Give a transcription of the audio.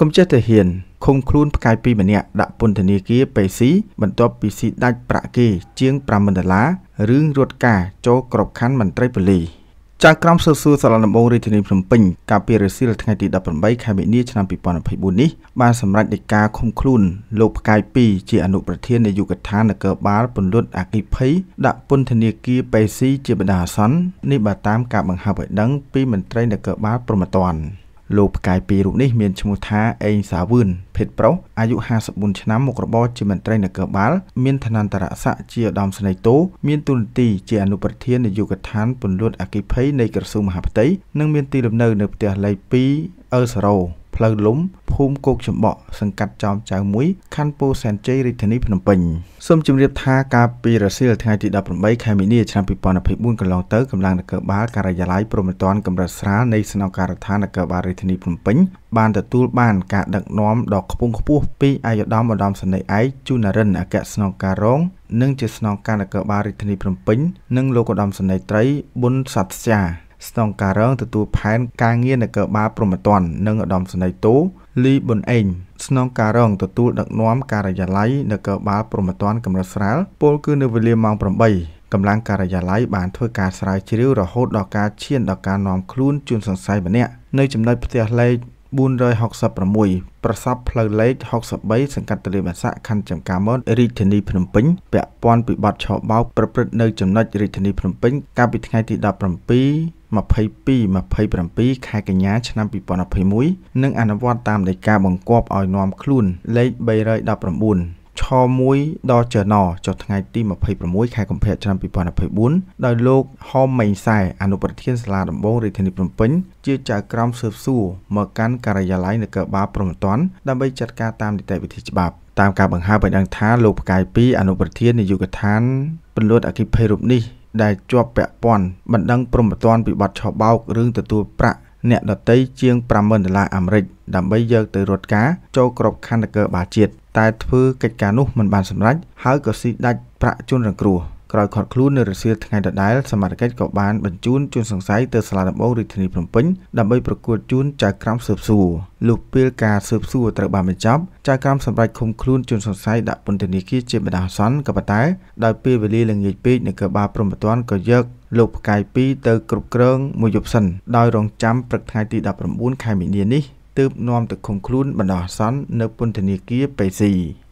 កុំចេះតែហ៊ានឃុំខ្លួនផ្កាយពីម្នាក់ដាក់ពន្ធនាគារពេស៊ីបន្ទាប់ពីស៊ីដាច់ប្រាក់គេ ជាង50000ដុល្លាររឿងរត់ការចូលក្របខ័ណ្ឌមន្ត្រីប៉ូលីសចាក់ក្រុមស៊ើបសួរសាលាដំបងរាជធានីភ្នំពេញកាលពីរសៀលថ្ងៃទី18ខែមិនិលឆ្នាំ2024នេះបានសម្រេចដីកាឃុំខ្លួនលោកផ្កាយ2ជាអនុប្រធាននាយកដ្ឋាននគរបាលពន្លត់អគិភ័យដាក់ពន្ធនាគារពេស៊ីជាបណ្ដោះអាសន្ននេះបើតាមការបង្ហើបឲ្យដឹងពីមន្ត្រីនគរបាលព្រហ្មទណ្ឌលោកផ្កាយពីររូបនេះ មានឈ្មោះថាអេងសាវឿនភេទប្រុសអាយុ54ឆ្នាំមុខរបរជាមន្ត្រីនគរបាល មានឋានន្តរស័ក្តិជាឧត្តមសេនីយ៍តូមានតួនាទីជាអនុប្រធាននាយកដ្ឋានពន្លត់អគិភ័យនៃក្រសួងមហាផ្ទៃនិងមានទីលំនៅ នៅផ្ទះលេខ2អឺសារ៉ូផ្លូវលំភូមិគោកចំបក់ សង្កាត់ចោមចៅមួយខណ្ឌពោធិ៍សែនជ័យរាជធានីភ្នំពេញសូមជម្រាបថាការពីរសៀលថ្ងៃទី18ខែមីនាឆ្នាំ2024កន្លងទៅកម្លាំងនគរបាលការិយាល័យព្រំប្រទានកម្រិតស្រាលនៃស្នងការដ្ឋាននគរបាលរាជធានីភ្នំពេញបានទទួលបានការដឹកនាំដ៏ខ្ពង់ខ្ពស់ពីអាយដាមឧត្តមសេនីយ៍ឯកជូណារិនអគ្គស្នងការរង និងជាស្នងការនគរបាលរាជធានីភ្នំពេញនិងលោកឧត្តមសេនីយ៍ត្រីប៊ុនសັດស្យាស្នងការរងទទួលផែនការងារនគរបាលព្រហ្មទណ្ឌនិងឧត្តមសេនីយ៍តូលីប៊ុនអេងស្នងការរងទទួលដឹកនាំការិយាល័យនគរបាលព្រហ្មទណ្ឌកម្រិតស្រាល ពលគឺនៅវេលាម៉ោង8កម្លាំងការិយាល័យបានធ្វើការស្រាវជ្រាវរហូតដល់ការឈានដល់ការនាំខ្លួនជនសង្ស័យម្នាក់នៅចំណុចផ្ទះលេខ466ប្រសពផ្លូវលេខ63សង្កាត់ទលេបាសាក់ខណ្ឌចំការមនរាជធានីភ្នំពេញពាក់ព័ន្ធពីបទឆោបោក ប្រព្រឹត្តនៅចំណុចរាជធានីភ្នំពេញកាលពីថ្ងៃទី17 22 27ខែកញ្ញាឆ្នាំ2021និងអនុវត្តតាមដីកាបង្គាប់ឲ្យនាំខ្លួនលេខ319 1ដល់ចណចុះថ្ងៃទី26ខែកុម្ភៈឆ្នាំ2024ដោយលោកហមមេងសែ អនុប្រធានសាលាដំបងរាជធានីភ្នំពេញជាចៅក្រមស៊ើបសួរមកកាន់ការិយាល័យនគរបាលព្រំប្រទានដើម្បីចាត់ការតាមនីតិវិធីច្បាប់តាមការបង្ហើបឲ្យដឹងថាលោកផ្កាយ2អនុប្រធាននាយកដ្ឋានពន្លត់អគិភ័យរូបនេះដែលជាប់ពាក់ព័ន្ធបណ្ដឹងព្រំប្រទានពីបទឆបោករឿងទទួលប្រាក់អ្នកដតីជាង50,000ដុល្លារអាមេរិកដើម្បីយកទៅរត់ការចូលក្របខ័ណ្ឌនគរបាលជាតិតែធ្វើកិច្ចការនោះមិនបានសម្រេចហើយក៏ស៊ីដាច់ប្រាក់ជនរងគ្រោះក្រោយខាត់ខ្លួននៅរសៀលថ្ងៃដដែលសមាជិកក៏បានបញ្ជូនជនសង្ស័យទៅសាលាដំបងរាជធានីភ្នំពេញដើម្បីប្រគួតជូនចៅក្រមស៊ើបសួរលុះពេលការស៊ើបសួរត្រូវបានបញ្ចប់ចៅក្រមសម្រេចឃុំខ្លួនជនសង្ស័យដាក់ពន្ធនាគារជាបណ្ដោះអាសន្នក៏ប៉ុន្តែដោយពេលវេលាល្ងាចពេកនៅកបាព្រំប្រទានក៏យកលោកផ្កាយ2ទៅគ្រប់គ្រងមួយយប់សិនដោយរងចាំព្រឹកថ្ងៃទី19ខែមីនានេះទើបនាំទៅឃុំខ្លួនបណ្ដោះអាសន្ននៅពន្ធនាគារបេស៊ី។